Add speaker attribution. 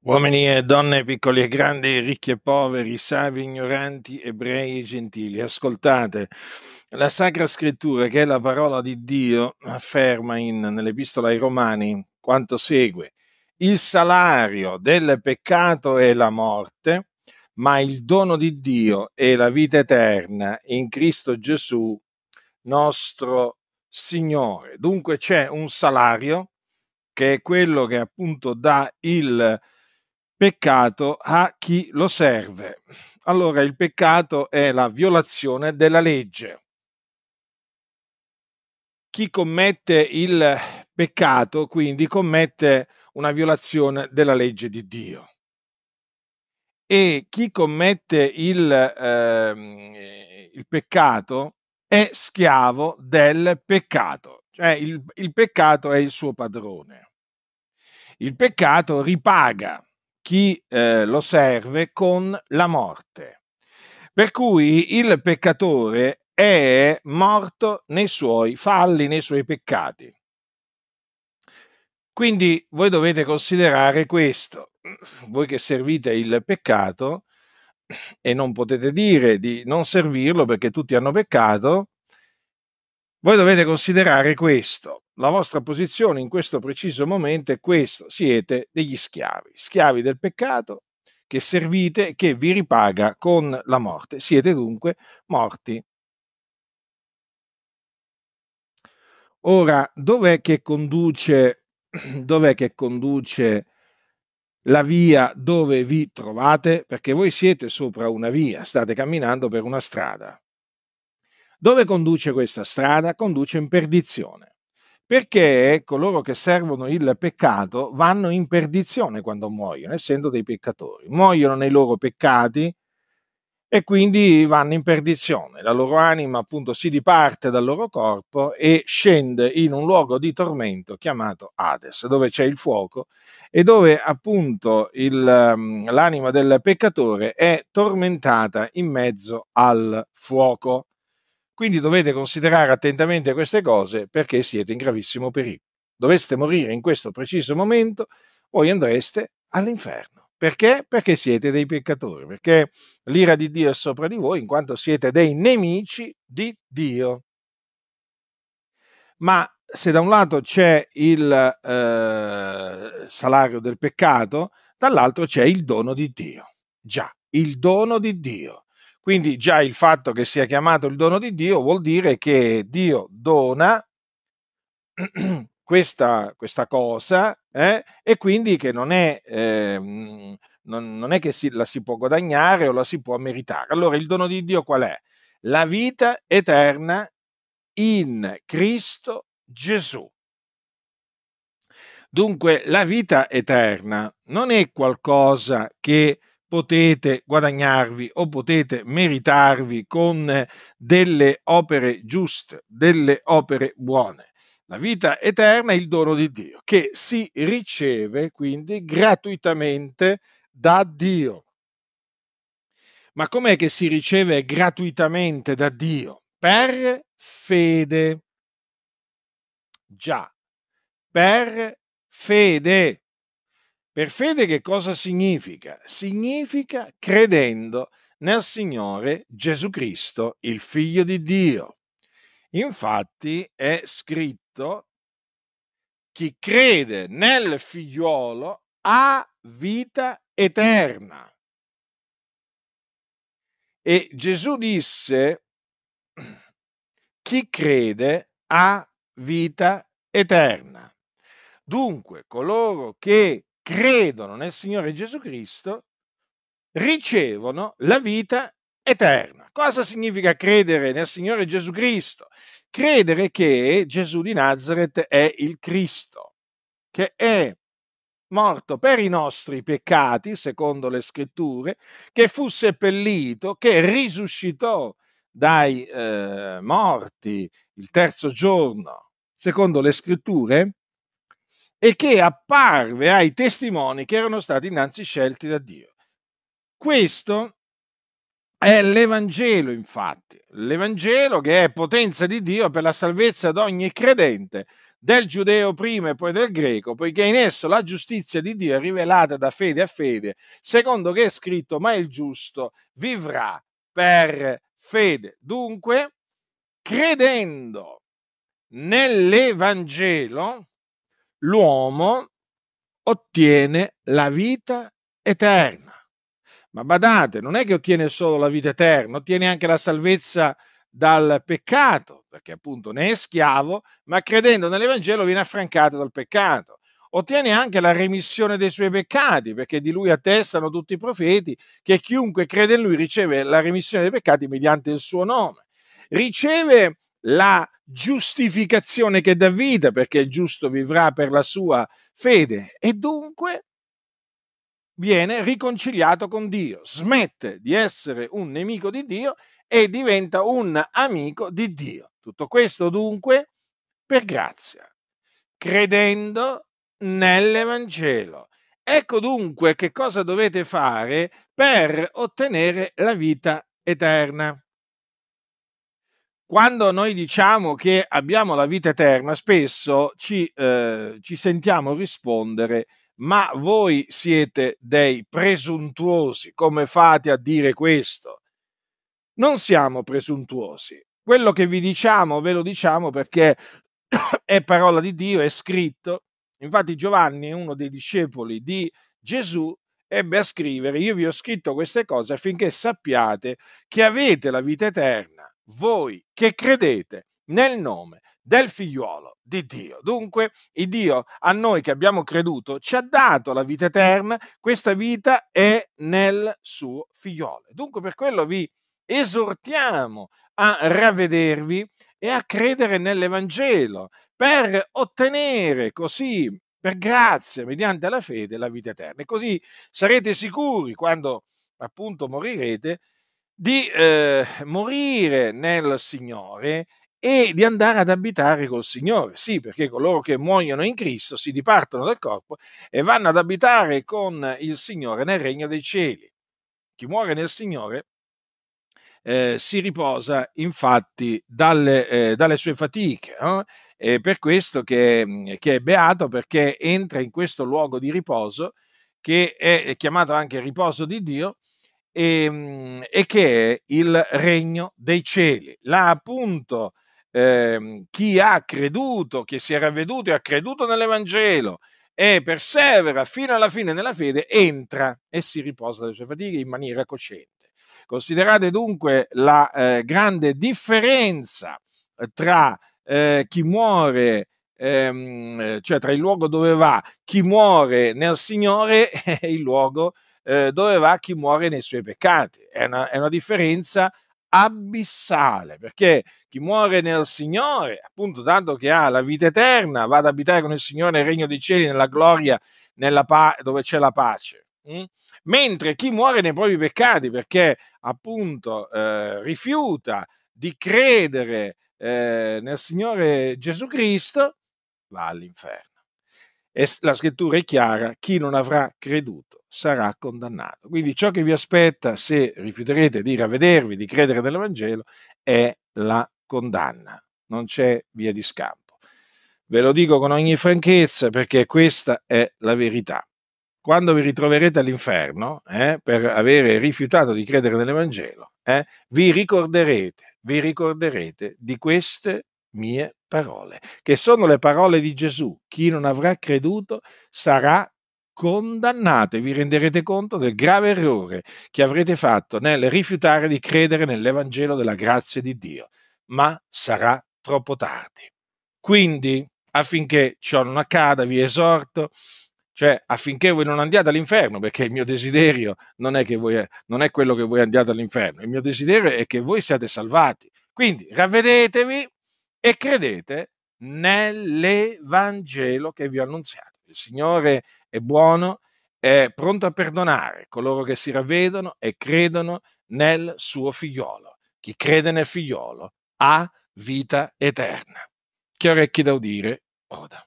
Speaker 1: Uomini e donne, piccoli e grandi, ricchi e poveri, savi, ignoranti, ebrei e gentili, ascoltate. La Sacra Scrittura, che è la parola di Dio, afferma in, nell'Epistola ai Romani quanto segue. Il salario del peccato è la morte, ma il dono di Dio è la vita eterna in Cristo Gesù, nostro Signore. Dunque c'è un salario che è quello che appunto dà il peccato a chi lo serve. Allora il peccato è la violazione della legge. Chi commette il peccato quindi commette una violazione della legge di Dio. E chi commette il, eh, il peccato è schiavo del peccato, cioè il, il peccato è il suo padrone. Il peccato ripaga chi eh, lo serve con la morte. Per cui il peccatore è morto nei suoi falli, nei suoi peccati. Quindi voi dovete considerare questo, voi che servite il peccato e non potete dire di non servirlo perché tutti hanno peccato, voi dovete considerare questo, la vostra posizione in questo preciso momento è questo, siete degli schiavi, schiavi del peccato che servite e che vi ripaga con la morte, siete dunque morti. Ora, dov'è che conduce, dov'è che conduce la via dove vi trovate? Perché voi siete sopra una via, state camminando per una strada dove conduce questa strada? Conduce in perdizione. Perché coloro che servono il peccato vanno in perdizione quando muoiono, essendo dei peccatori. Muoiono nei loro peccati e quindi vanno in perdizione. La loro anima appunto si diparte dal loro corpo e scende in un luogo di tormento chiamato Hades, dove c'è il fuoco e dove appunto il, mm, l'anima del peccatore è tormentata in mezzo al fuoco. Quindi dovete considerare attentamente queste cose perché siete in gravissimo pericolo. Doveste morire in questo preciso momento, voi andreste all'inferno. Perché? Perché siete dei peccatori, perché l'ira di Dio è sopra di voi in quanto siete dei nemici di Dio. Ma se da un lato c'è il eh, salario del peccato, dall'altro c'è il dono di Dio. Già, il dono di Dio. Quindi già il fatto che sia chiamato il dono di Dio vuol dire che Dio dona questa, questa cosa eh, e quindi che non è, eh, non, non è che si, la si può guadagnare o la si può meritare. Allora il dono di Dio qual è? La vita eterna in Cristo Gesù. Dunque la vita eterna non è qualcosa che potete guadagnarvi o potete meritarvi con delle opere giuste, delle opere buone. La vita eterna è il dono di Dio, che si riceve quindi gratuitamente da Dio. Ma com'è che si riceve gratuitamente da Dio? Per fede. Già, per fede. Per fede che cosa significa? Significa credendo nel Signore Gesù Cristo, il Figlio di Dio. Infatti è scritto, chi crede nel figliuolo ha vita eterna. E Gesù disse, chi crede ha vita eterna. Dunque, coloro che credono nel Signore Gesù Cristo ricevono la vita eterna. Cosa significa credere nel Signore Gesù Cristo? Credere che Gesù di Nazareth è il Cristo, che è morto per i nostri peccati, secondo le scritture, che fu seppellito, che risuscitò dai eh, morti il terzo giorno, secondo le scritture, e che apparve ai testimoni che erano stati innanzi scelti da Dio. Questo è l'Evangelo, infatti, l'Evangelo che è potenza di Dio per la salvezza di ogni credente, del giudeo prima e poi del greco, poiché in esso la giustizia di Dio è rivelata da fede a fede, secondo che è scritto, ma il giusto vivrà per fede. Dunque, credendo nell'Evangelo, l'uomo ottiene la vita eterna. Ma badate, non è che ottiene solo la vita eterna, ottiene anche la salvezza dal peccato, perché appunto ne è schiavo, ma credendo nell'Evangelo viene affrancato dal peccato. Ottiene anche la remissione dei suoi peccati, perché di lui attestano tutti i profeti che chiunque crede in lui riceve la remissione dei peccati mediante il suo nome. Riceve la giustificazione che dà vita, perché il giusto vivrà per la sua fede e dunque viene riconciliato con Dio, smette di essere un nemico di Dio e diventa un amico di Dio. Tutto questo dunque per grazia, credendo nell'Evangelo. Ecco dunque che cosa dovete fare per ottenere la vita eterna quando noi diciamo che abbiamo la vita eterna, spesso ci, eh, ci sentiamo rispondere, ma voi siete dei presuntuosi, come fate a dire questo? Non siamo presuntuosi. Quello che vi diciamo ve lo diciamo perché è parola di Dio, è scritto. Infatti Giovanni, uno dei discepoli di Gesù, ebbe a scrivere, io vi ho scritto queste cose affinché sappiate che avete la vita eterna voi che credete nel nome del figliuolo di Dio. Dunque, il Dio a noi che abbiamo creduto ci ha dato la vita eterna, questa vita è nel suo figliuolo. Dunque, per quello vi esortiamo a ravvedervi e a credere nell'Evangelo per ottenere così, per grazia, mediante la fede, la vita eterna. E così sarete sicuri quando appunto morirete di eh, morire nel Signore e di andare ad abitare col Signore. Sì, perché coloro che muoiono in Cristo si dipartono dal corpo e vanno ad abitare con il Signore nel regno dei cieli. Chi muore nel Signore eh, si riposa infatti dalle, eh, dalle sue fatiche. No? È per questo che, mm, che, è beato perché entra in questo luogo di riposo che è chiamato anche riposo di Dio e, ehm, e che è il regno dei cieli. Là appunto eh, chi ha creduto, chi si è ravveduto e ha creduto nell'Evangelo e persevera fino alla fine nella fede, entra e si riposa dalle sue fatiche in maniera cosciente. Considerate dunque la eh, grande differenza eh, tra eh, chi muore, ehm, cioè tra il luogo dove va chi muore nel Signore e il luogo dove eh, dove va chi muore nei suoi peccati. È una, è una differenza abissale, perché chi muore nel Signore, appunto, tanto che ha la vita eterna, va ad abitare con il Signore nel regno dei cieli, nella gloria, nella pa- dove c'è la pace. Mm? Mentre chi muore nei propri peccati, perché appunto eh, rifiuta di credere eh, nel Signore Gesù Cristo, va all'inferno. E la scrittura è chiara, chi non avrà creduto sarà condannato. Quindi ciò che vi aspetta se rifiuterete di ravvedervi, di credere nell'Evangelo, è la condanna. Non c'è via di scampo. Ve lo dico con ogni franchezza perché questa è la verità. Quando vi ritroverete all'inferno eh, per avere rifiutato di credere nell'Evangelo, eh, vi ricorderete, vi ricorderete di queste mie parole, che sono le parole di Gesù. Chi non avrà creduto sarà condannato e vi renderete conto del grave errore che avrete fatto nel rifiutare di credere nell'Evangelo della grazia di Dio, ma sarà troppo tardi. Quindi, affinché ciò non accada, vi esorto, cioè affinché voi non andiate all'inferno, perché il mio desiderio non è, voi, non è quello che voi andiate all'inferno, il mio desiderio è che voi siate salvati. Quindi ravvedetevi e credete nell'Evangelo che vi ho annunziato. Il Signore è buono, è pronto a perdonare coloro che si ravvedono e credono nel suo figliolo. Chi crede nel figliolo ha vita eterna. Chi ha orecchi da udire, oda.